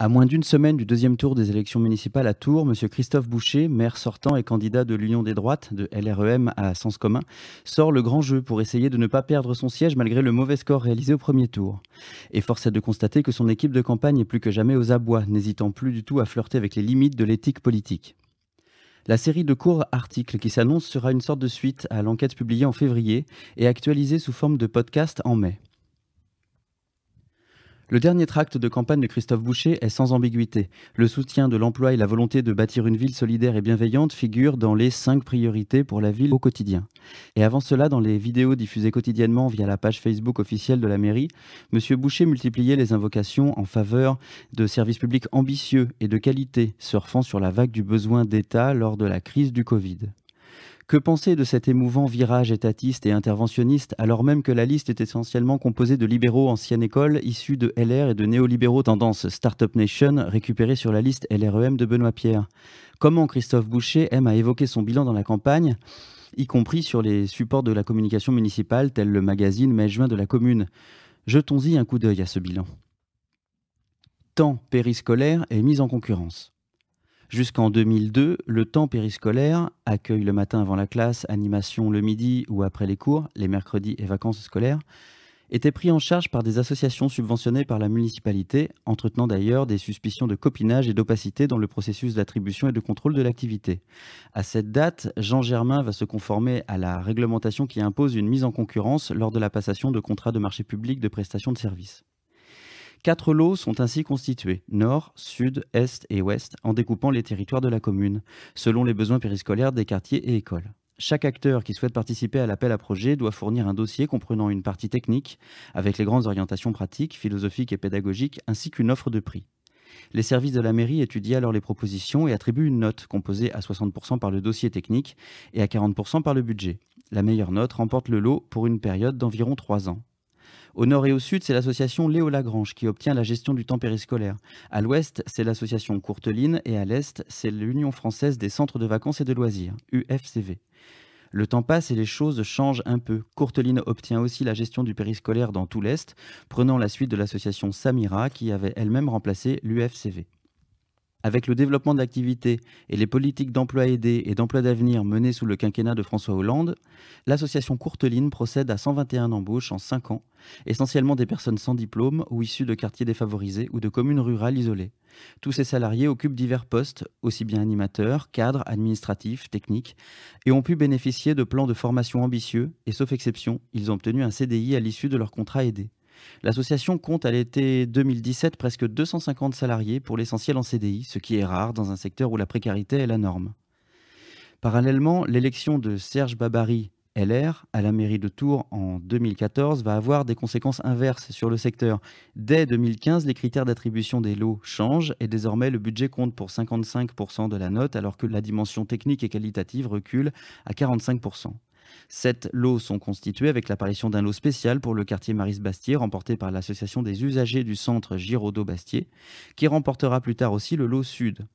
À moins d'une semaine du deuxième tour des élections municipales à Tours, M. Christophe Boucher, maire sortant et candidat de l'Union des droites, de LREM à Sens commun, sort le grand jeu pour essayer de ne pas perdre son siège malgré le mauvais score réalisé au premier tour. Et force est de constater que son équipe de campagne est plus que jamais aux abois, n'hésitant plus du tout à flirter avec les limites de l'éthique politique. La série de courts articles qui s'annonce sera une sorte de suite à l'enquête publiée en février et actualisée sous forme de podcast en mai. Le dernier tract de campagne de Christophe Boucher est sans ambiguïté. Le soutien de l'emploi et la volonté de bâtir une ville solidaire et bienveillante figurent dans les cinq priorités pour la ville au quotidien. Et avant cela, dans les vidéos diffusées quotidiennement via la page Facebook officielle de la mairie, M. Boucher multipliait les invocations en faveur de services publics ambitieux et de qualité, surfant sur la vague du besoin d'État lors de la crise du Covid. Que penser de cet émouvant virage étatiste et interventionniste alors même que la liste est essentiellement composée de libéraux ancienne école issus de LR et de néolibéraux tendance Startup Nation récupérés sur la liste LREM de Benoît Pierre Comment Christophe Boucher aime à évoquer son bilan dans la campagne y compris sur les supports de la communication municipale, tels le magazine Mai-Juin de la commune. Jetons-y un coup d'œil à ce bilan. Temps périscolaire et mise en concurrence. Jusqu'en 2002, le temps périscolaire, accueil le matin avant la classe, animation le midi ou après les cours, les mercredis et vacances scolaires, était pris en charge par des associations subventionnées par la municipalité, entretenant d'ailleurs des suspicions de copinage et d'opacité dans le processus d'attribution et de contrôle de l'activité. À cette date, Jean Germain va se conformer à la réglementation qui impose une mise en concurrence lors de la passation de contrats de marché public de prestations de services. Quatre lots sont ainsi constitués, nord, sud, est et ouest, en découpant les territoires de la commune, selon les besoins périscolaires des quartiers et écoles. Chaque acteur qui souhaite participer à l'appel à projet doit fournir un dossier comprenant une partie technique, avec les grandes orientations pratiques, philosophiques et pédagogiques, ainsi qu'une offre de prix. Les services de la mairie étudient alors les propositions et attribuent une note composée à 60% par le dossier technique et à 40% par le budget. La meilleure note remporte le lot pour une période d'environ 3 ans. Au nord et au sud, c'est l'association Léo Lagrange qui obtient la gestion du temps périscolaire. À l'ouest, c'est l'association Courteline et à l'est, c'est l'Union française des centres de vacances et de loisirs, UFCV. Le temps passe et les choses changent un peu. Courteline obtient aussi la gestion du périscolaire dans tout l'Est, prenant la suite de l'association Samira qui avait elle-même remplacé l'UFCV. Avec le développement de l'activité et les politiques d'emploi aidé et d'emploi d'avenir menées sous le quinquennat de François Hollande, l'association Courteline procède à 121 embauches en 5 ans, essentiellement des personnes sans diplôme ou issues de quartiers défavorisés ou de communes rurales isolées. Tous ces salariés occupent divers postes, aussi bien animateurs, cadres, administratifs, techniques, et ont pu bénéficier de plans de formation ambitieux, et sauf exception, ils ont obtenu un CDI à l'issue de leur contrat aidé. L'association compte à l'été 2017 presque 250 salariés, pour l'essentiel en CDI, ce qui est rare dans un secteur où la précarité est la norme. Parallèlement, l'élection de Serge Babary LR à la mairie de Tours en 2014 va avoir des conséquences inverses sur le secteur. Dès 2015, les critères d'attribution des lots changent et désormais le budget compte pour 55% de la note alors que la dimension technique et qualitative recule à 45%. Sept lots sont constitués avec l'apparition d'un lot spécial pour le quartier Maris-Bastier, remporté par l'association des usagers du centre Giraudot-Bastier, qui remportera plus tard aussi le lot sud.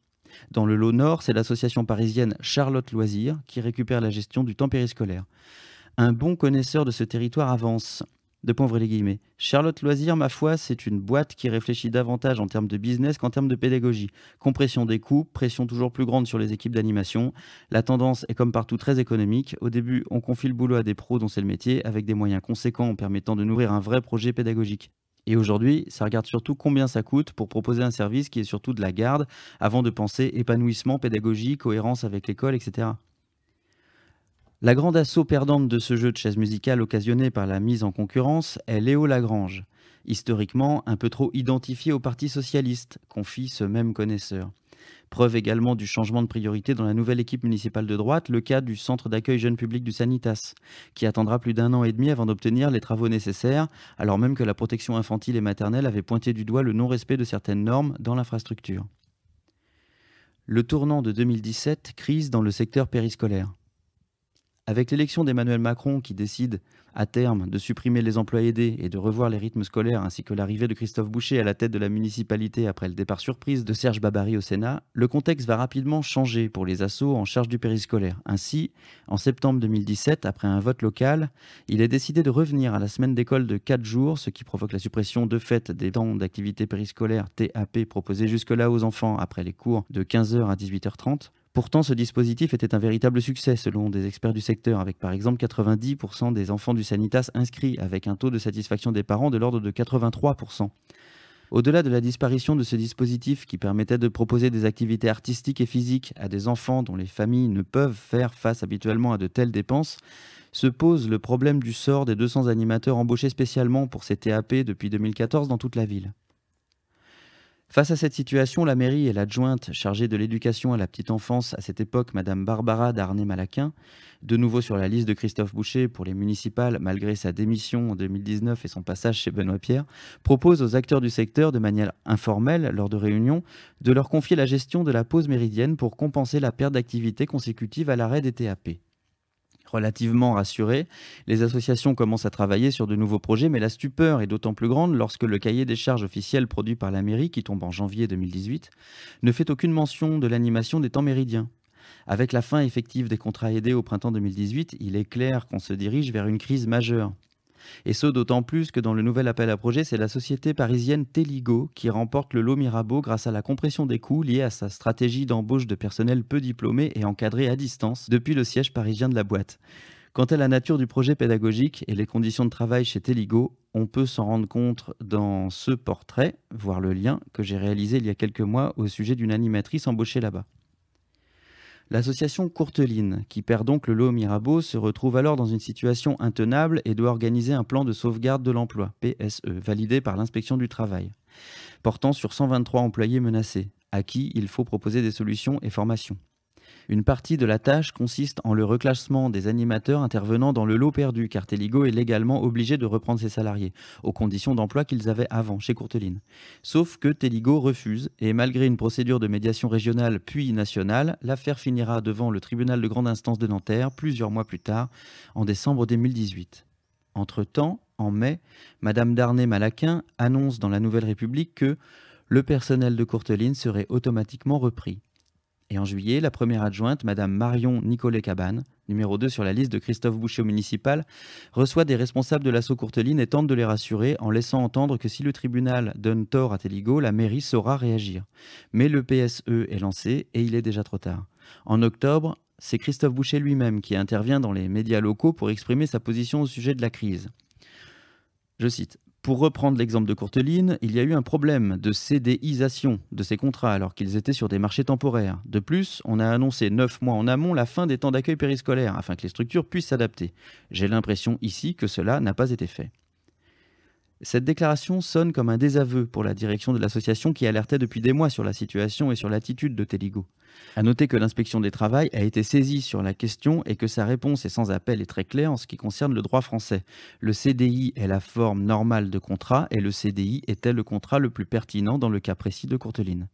Dans le lot nord, c'est l'association parisienne Charlotte Loisir qui récupère la gestion du temps périscolaire. Un bon connaisseur de ce territoire avance de pauvres les guillemets. Charlotte Loisir, ma foi, c'est une boîte qui réfléchit davantage en termes de business qu'en termes de pédagogie. Compression des coûts, pression toujours plus grande sur les équipes d'animation. La tendance est comme partout très économique. Au début, on confie le boulot à des pros dont c'est le métier, avec des moyens conséquents permettant de nourrir un vrai projet pédagogique. Et aujourd'hui, ça regarde surtout combien ça coûte pour proposer un service qui est surtout de la garde, avant de penser épanouissement pédagogie, cohérence avec l'école, etc. La grande assaut perdante de ce jeu de chaises musicales occasionné par la mise en concurrence est Léo Lagrange, historiquement un peu trop identifié au Parti socialiste, confie ce même connaisseur. Preuve également du changement de priorité dans la nouvelle équipe municipale de droite, le cas du centre d'accueil jeune public du Sanitas, qui attendra plus d'un an et demi avant d'obtenir les travaux nécessaires, alors même que la protection infantile et maternelle avait pointé du doigt le non-respect de certaines normes dans l'infrastructure. Le tournant de 2017, crise dans le secteur périscolaire. Avec l'élection d'Emmanuel Macron qui décide à terme de supprimer les emplois aidés et de revoir les rythmes scolaires ainsi que l'arrivée de Christophe Boucher à la tête de la municipalité après le départ surprise de Serge Babary au Sénat, le contexte va rapidement changer pour les assos en charge du périscolaire. Ainsi, en septembre 2017, après un vote local, il est décidé de revenir à la semaine d'école de 4 jours, ce qui provoque la suppression de fait des temps d'activité périscolaire TAP proposés jusque-là aux enfants après les cours de 15h à 18h30. Pourtant, ce dispositif était un véritable succès selon des experts du secteur, avec par exemple 90% des enfants du Sanitas inscrits, avec un taux de satisfaction des parents de l'ordre de 83%. Au-delà de la disparition de ce dispositif qui permettait de proposer des activités artistiques et physiques à des enfants dont les familles ne peuvent faire face habituellement à de telles dépenses, se pose le problème du sort des 200 animateurs embauchés spécialement pour ces TAP depuis 2014 dans toute la ville. Face à cette situation, la mairie et l'adjointe chargée de l'éducation à la petite enfance à cette époque, Madame Barbara Darnay-Malaquin, de nouveau sur la liste de Christophe Boucher pour les municipales malgré sa démission en 2019 et son passage chez Benoît Pierre, propose aux acteurs du secteur, de manière informelle lors de réunions, de leur confier la gestion de la pause méridienne pour compenser la perte d'activité consécutive à l'arrêt des TAP relativement rassurés. Les associations commencent à travailler sur de nouveaux projets, mais la stupeur est d'autant plus grande lorsque le cahier des charges officiel produit par la mairie, qui tombe en janvier 2018, ne fait aucune mention de l'animation des temps méridiens. Avec la fin effective des contrats aidés au printemps 2018, il est clair qu'on se dirige vers une crise majeure. Et ce, d'autant plus que dans le nouvel appel à projet, c'est la société parisienne Teligo qui remporte le lot Mirabeau grâce à la compression des coûts liée à sa stratégie d'embauche de personnel peu diplômé et encadré à distance depuis le siège parisien de la boîte. Quant à la nature du projet pédagogique et les conditions de travail chez Teligo, on peut s'en rendre compte dans ce portrait, voir le lien que j'ai réalisé il y a quelques mois au sujet d'une animatrice embauchée là-bas. L'association Courteline, qui perd donc le lot Mirabeau, se retrouve alors dans une situation intenable et doit organiser un plan de sauvegarde de l'emploi, PSE, validé par l'inspection du travail, portant sur 123 employés menacés, à qui il faut proposer des solutions et formations. Une partie de la tâche consiste en le reclassement des animateurs intervenant dans le lot perdu, car Teligo est légalement obligé de reprendre ses salariés, aux conditions d'emploi qu'ils avaient avant, chez Courteline. Sauf que Téligo refuse, et malgré une procédure de médiation régionale puis nationale, l'affaire finira devant le tribunal de grande instance de Nanterre plusieurs mois plus tard, en décembre 2018. Entre-temps, en mai, Madame Darnay-Malaquin annonce dans la Nouvelle République que le personnel de Courteline serait automatiquement repris. Et en juillet, la première adjointe, Madame Marion Nicolet Cabane, numéro 2 sur la liste de Christophe Boucher au municipal, reçoit des responsables de l'assaut Courteline et tente de les rassurer en laissant entendre que si le tribunal donne tort à Téligo, la mairie saura réagir. Mais le PSE est lancé et il est déjà trop tard. En octobre, c'est Christophe Boucher lui-même qui intervient dans les médias locaux pour exprimer sa position au sujet de la crise. Je cite pour reprendre l'exemple de Courteline, il y a eu un problème de CDisation de ces contrats alors qu'ils étaient sur des marchés temporaires. De plus, on a annoncé neuf mois en amont la fin des temps d'accueil périscolaire afin que les structures puissent s'adapter. J'ai l'impression ici que cela n'a pas été fait. Cette déclaration sonne comme un désaveu pour la direction de l'association qui alertait depuis des mois sur la situation et sur l'attitude de Téligo. À noter que l'inspection des travails a été saisie sur la question et que sa réponse est sans appel et très claire en ce qui concerne le droit français. Le CDI est la forme normale de contrat et le CDI était le contrat le plus pertinent dans le cas précis de Courteline.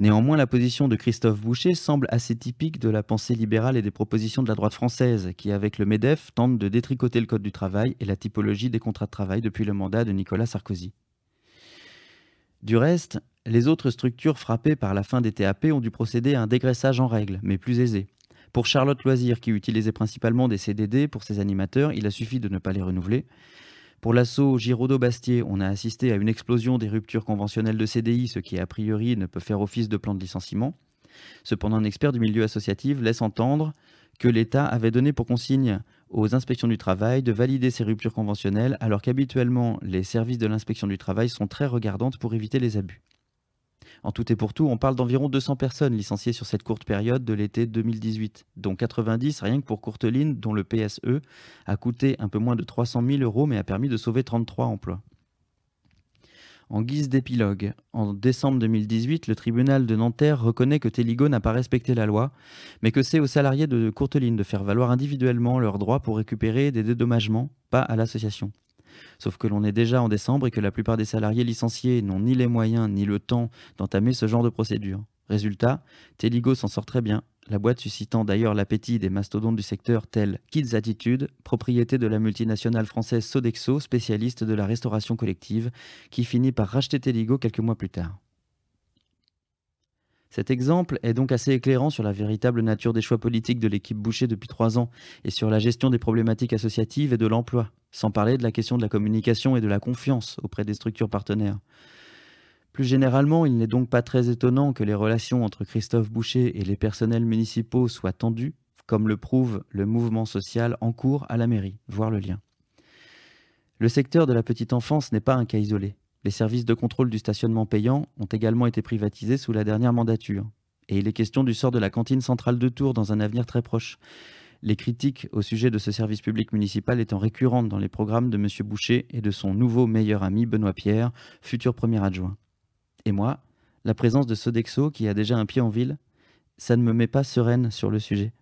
Néanmoins, la position de Christophe Boucher semble assez typique de la pensée libérale et des propositions de la droite française, qui, avec le MEDEF, tente de détricoter le Code du travail et la typologie des contrats de travail depuis le mandat de Nicolas Sarkozy. Du reste, les autres structures frappées par la fin des TAP ont dû procéder à un dégraissage en règle, mais plus aisé. Pour Charlotte Loisir, qui utilisait principalement des CDD pour ses animateurs, il a suffi de ne pas les renouveler. Pour l'assaut Giraudot-Bastier, on a assisté à une explosion des ruptures conventionnelles de CDI, ce qui a priori ne peut faire office de plan de licenciement. Cependant, un expert du milieu associatif laisse entendre que l'État avait donné pour consigne aux inspections du travail de valider ces ruptures conventionnelles alors qu'habituellement les services de l'inspection du travail sont très regardantes pour éviter les abus. En tout et pour tout, on parle d'environ 200 personnes licenciées sur cette courte période de l'été 2018, dont 90 rien que pour Courteline, dont le PSE a coûté un peu moins de 300 000 euros mais a permis de sauver 33 emplois. En guise d'épilogue, en décembre 2018, le tribunal de Nanterre reconnaît que Téligo n'a pas respecté la loi, mais que c'est aux salariés de Courteline de faire valoir individuellement leurs droits pour récupérer des dédommagements, pas à l'association. Sauf que l'on est déjà en décembre et que la plupart des salariés licenciés n'ont ni les moyens ni le temps d'entamer ce genre de procédure. Résultat, Teligo s'en sort très bien, la boîte suscitant d'ailleurs l'appétit des mastodontes du secteur tels Kids Attitude, propriété de la multinationale française Sodexo, spécialiste de la restauration collective, qui finit par racheter Teligo quelques mois plus tard. Cet exemple est donc assez éclairant sur la véritable nature des choix politiques de l'équipe Boucher depuis trois ans et sur la gestion des problématiques associatives et de l'emploi, sans parler de la question de la communication et de la confiance auprès des structures partenaires. Plus généralement, il n'est donc pas très étonnant que les relations entre Christophe Boucher et les personnels municipaux soient tendues, comme le prouve le mouvement social en cours à la mairie, voir le lien. Le secteur de la petite enfance n'est pas un cas isolé. Les services de contrôle du stationnement payant ont également été privatisés sous la dernière mandature. Et il est question du sort de la cantine centrale de Tours dans un avenir très proche. Les critiques au sujet de ce service public municipal étant récurrentes dans les programmes de M. Boucher et de son nouveau meilleur ami Benoît Pierre, futur premier adjoint. Et moi, la présence de Sodexo, qui a déjà un pied en ville, ça ne me met pas sereine sur le sujet.